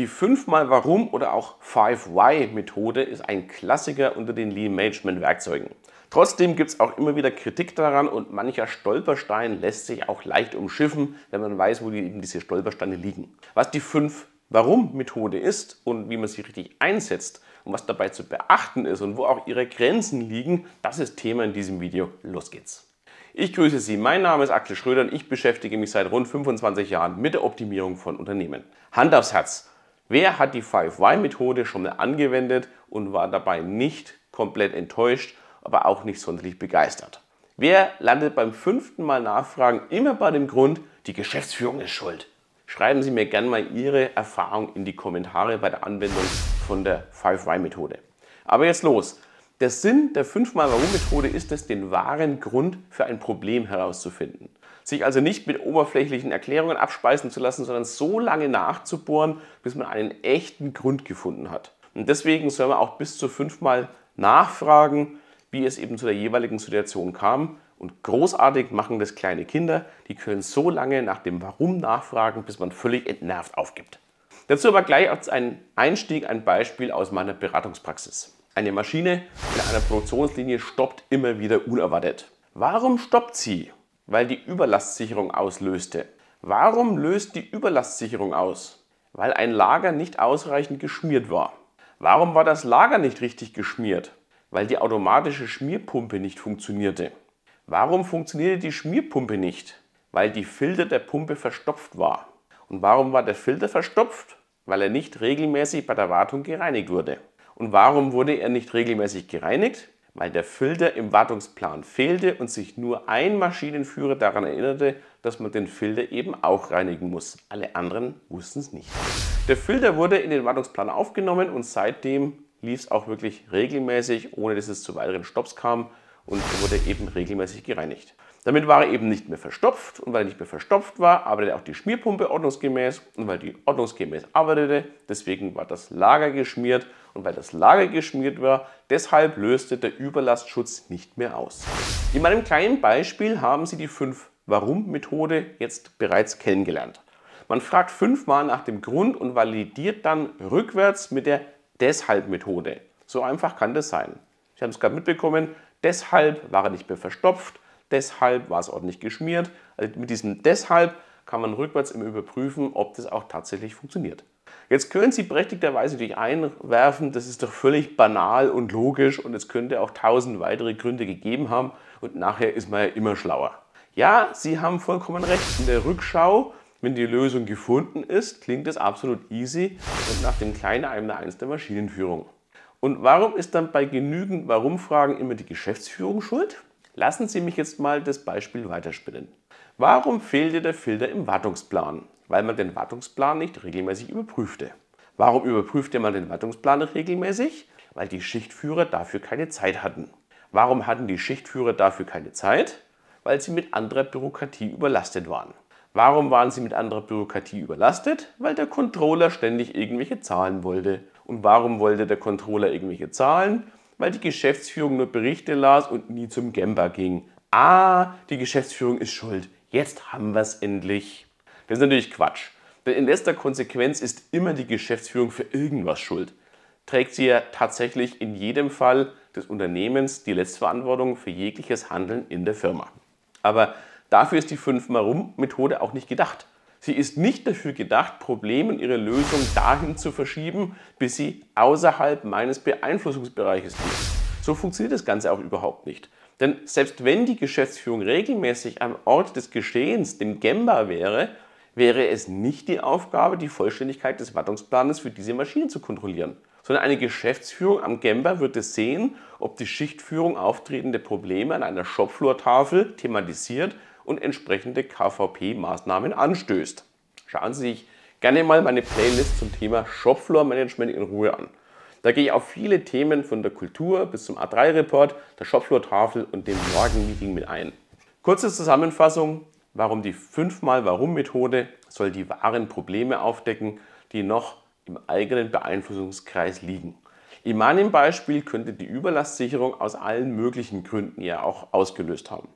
Die 5-mal Warum oder auch 5-Why-Methode ist ein Klassiker unter den Lean-Management-Werkzeugen. Trotzdem gibt es auch immer wieder Kritik daran und mancher Stolperstein lässt sich auch leicht umschiffen, wenn man weiß, wo die, eben diese Stolpersteine liegen. Was die 5-Warum-Methode ist und wie man sie richtig einsetzt und was dabei zu beachten ist und wo auch ihre Grenzen liegen, das ist Thema in diesem Video. Los geht's! Ich grüße Sie, mein Name ist Axel Schröder und ich beschäftige mich seit rund 25 Jahren mit der Optimierung von Unternehmen. Hand aufs Herz, Wer hat die 5 y methode schon mal angewendet und war dabei nicht komplett enttäuscht, aber auch nicht sonderlich begeistert? Wer landet beim fünften Mal Nachfragen immer bei dem Grund, die Geschäftsführung ist schuld? Schreiben Sie mir gerne mal Ihre Erfahrung in die Kommentare bei der Anwendung von der 5 y methode Aber jetzt los. Der Sinn der 5-mal-Warum-Methode ist es, den wahren Grund für ein Problem herauszufinden. Sich also nicht mit oberflächlichen Erklärungen abspeisen zu lassen, sondern so lange nachzubohren, bis man einen echten Grund gefunden hat. Und deswegen soll man auch bis zu fünfmal nachfragen, wie es eben zu der jeweiligen Situation kam. Und großartig machen das kleine Kinder. Die können so lange nach dem Warum nachfragen, bis man völlig entnervt aufgibt. Dazu aber gleich als ein Einstieg ein Beispiel aus meiner Beratungspraxis. Eine Maschine in einer Produktionslinie stoppt immer wieder unerwartet. Warum stoppt sie? Weil die Überlastsicherung auslöste. Warum löst die Überlastsicherung aus? Weil ein Lager nicht ausreichend geschmiert war. Warum war das Lager nicht richtig geschmiert? Weil die automatische Schmierpumpe nicht funktionierte. Warum funktionierte die Schmierpumpe nicht? Weil die Filter der Pumpe verstopft war. Und warum war der Filter verstopft? Weil er nicht regelmäßig bei der Wartung gereinigt wurde. Und warum wurde er nicht regelmäßig gereinigt? Weil der Filter im Wartungsplan fehlte und sich nur ein Maschinenführer daran erinnerte, dass man den Filter eben auch reinigen muss. Alle anderen wussten es nicht. Der Filter wurde in den Wartungsplan aufgenommen und seitdem lief es auch wirklich regelmäßig, ohne dass es zu weiteren Stops kam und wurde eben regelmäßig gereinigt. Damit war er eben nicht mehr verstopft und weil er nicht mehr verstopft war, arbeitete auch die Schmierpumpe ordnungsgemäß und weil die ordnungsgemäß arbeitete, deswegen war das Lager geschmiert und weil das Lager geschmiert war, deshalb löste der Überlastschutz nicht mehr aus. In meinem kleinen Beispiel haben Sie die 5-Warum-Methode jetzt bereits kennengelernt. Man fragt fünfmal nach dem Grund und validiert dann rückwärts mit der Deshalb-Methode. So einfach kann das sein. Sie haben es gerade mitbekommen, deshalb war er nicht mehr verstopft, deshalb war es ordentlich geschmiert. Also mit diesem deshalb kann man rückwärts immer überprüfen, ob das auch tatsächlich funktioniert. Jetzt können Sie berechtigterweise durch einwerfen, das ist doch völlig banal und logisch und es könnte auch tausend weitere Gründe gegeben haben und nachher ist man ja immer schlauer. Ja, Sie haben vollkommen recht. In der Rückschau, wenn die Lösung gefunden ist, klingt es absolut easy und nach dem kleinen 1 der Maschinenführung. Und warum ist dann bei genügend Warum-Fragen immer die Geschäftsführung schuld? Lassen Sie mich jetzt mal das Beispiel weiterspinnen. Warum fehlte der Filter im Wartungsplan? Weil man den Wartungsplan nicht regelmäßig überprüfte. Warum überprüfte man den Wartungsplan nicht regelmäßig? Weil die Schichtführer dafür keine Zeit hatten. Warum hatten die Schichtführer dafür keine Zeit? Weil sie mit anderer Bürokratie überlastet waren. Warum waren sie mit anderer Bürokratie überlastet? Weil der Controller ständig irgendwelche Zahlen wollte. Und warum wollte der Controller irgendwelche Zahlen? weil die Geschäftsführung nur Berichte las und nie zum Gemba ging. Ah, die Geschäftsführung ist schuld. Jetzt haben wir es endlich. Das ist natürlich Quatsch. Denn in letzter Konsequenz ist immer die Geschäftsführung für irgendwas schuld. Trägt sie ja tatsächlich in jedem Fall des Unternehmens die Letztverantwortung für jegliches Handeln in der Firma. Aber dafür ist die Fünf-mal-rum-Methode auch nicht gedacht. Sie ist nicht dafür gedacht, Probleme und ihre Lösung dahin zu verschieben, bis sie außerhalb meines Beeinflussungsbereiches liegt. So funktioniert das Ganze auch überhaupt nicht. Denn selbst wenn die Geschäftsführung regelmäßig am Ort des Geschehens, dem Gemba, wäre, wäre es nicht die Aufgabe, die Vollständigkeit des Wartungsplanes für diese Maschine zu kontrollieren, sondern eine Geschäftsführung am Gemba würde sehen, ob die Schichtführung auftretende Probleme an einer Shopfloor-Tafel thematisiert und entsprechende KVP-Maßnahmen anstößt. Schauen Sie sich gerne mal meine Playlist zum Thema Shopfloor-Management in Ruhe an. Da gehe ich auf viele Themen von der Kultur bis zum A3-Report, der Shopfloor-Tafel und dem Morgen-Meeting mit ein. Kurze Zusammenfassung, warum die 5x-Warum-Methode soll die wahren Probleme aufdecken, die noch im eigenen Beeinflussungskreis liegen. In meinem Beispiel könnte die Überlastsicherung aus allen möglichen Gründen ja auch ausgelöst haben.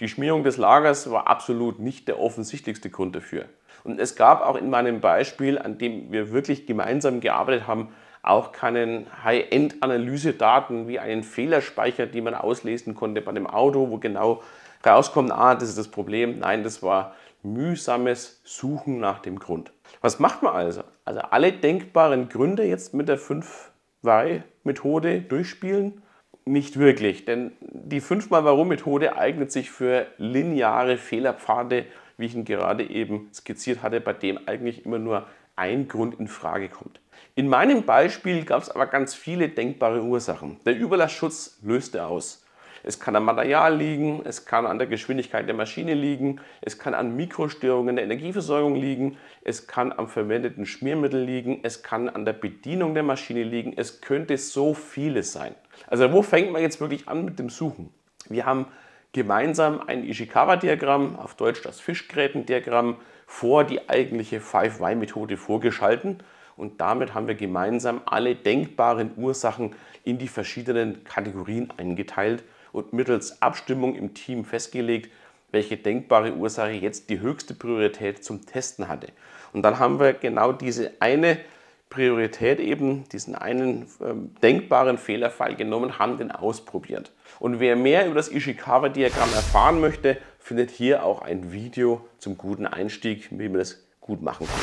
Die Schmierung des Lagers war absolut nicht der offensichtlichste Grund dafür. Und es gab auch in meinem Beispiel, an dem wir wirklich gemeinsam gearbeitet haben, auch keinen High-End-Analyse-Daten wie einen Fehlerspeicher, den man auslesen konnte bei dem Auto, wo genau rauskommt, ah, das ist das Problem. Nein, das war mühsames Suchen nach dem Grund. Was macht man also? Also alle denkbaren Gründe jetzt mit der 5-Why-Methode durchspielen nicht wirklich, denn die 5-mal-Warum-Methode eignet sich für lineare Fehlerpfade, wie ich ihn gerade eben skizziert hatte, bei dem eigentlich immer nur ein Grund in Frage kommt. In meinem Beispiel gab es aber ganz viele denkbare Ursachen. Der Überlastschutz löste aus. Es kann am Material liegen, es kann an der Geschwindigkeit der Maschine liegen, es kann an Mikrostörungen der Energieversorgung liegen, es kann am verwendeten Schmiermittel liegen, es kann an der Bedienung der Maschine liegen, es könnte so vieles sein. Also wo fängt man jetzt wirklich an mit dem Suchen? Wir haben gemeinsam ein Ishikawa-Diagramm, auf Deutsch das Fischgräten-Diagramm, vor die eigentliche 5-Y-Methode vorgeschalten. Und damit haben wir gemeinsam alle denkbaren Ursachen in die verschiedenen Kategorien eingeteilt und mittels Abstimmung im Team festgelegt, welche denkbare Ursache jetzt die höchste Priorität zum Testen hatte. Und dann haben wir genau diese eine Priorität eben diesen einen äh, denkbaren Fehlerfall genommen, haben den ausprobiert. Und wer mehr über das Ishikawa-Diagramm erfahren möchte, findet hier auch ein Video zum guten Einstieg, wie man das gut machen kann.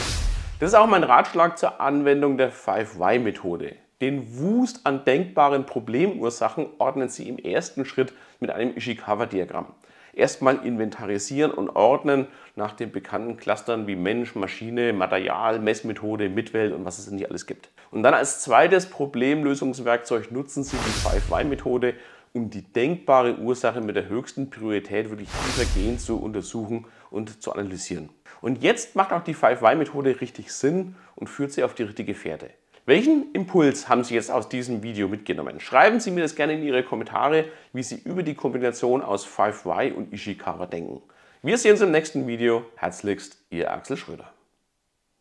Das ist auch mein Ratschlag zur Anwendung der 5-Y-Methode. Den Wust an denkbaren Problemursachen ordnen Sie im ersten Schritt mit einem Ishikawa-Diagramm erstmal inventarisieren und ordnen nach den bekannten Clustern wie Mensch, Maschine, Material, Messmethode, Mitwelt und was es nicht alles gibt. Und dann als zweites Problemlösungswerkzeug nutzen Sie die 5 y methode um die denkbare Ursache mit der höchsten Priorität wirklich tiefergehend zu untersuchen und zu analysieren. Und jetzt macht auch die 5 y methode richtig Sinn und führt Sie auf die richtige Fährte. Welchen Impuls haben Sie jetzt aus diesem Video mitgenommen? Schreiben Sie mir das gerne in Ihre Kommentare, wie Sie über die Kombination aus 5Y und Ishikawa denken. Wir sehen uns im nächsten Video. Herzlichst, Ihr Axel Schröder.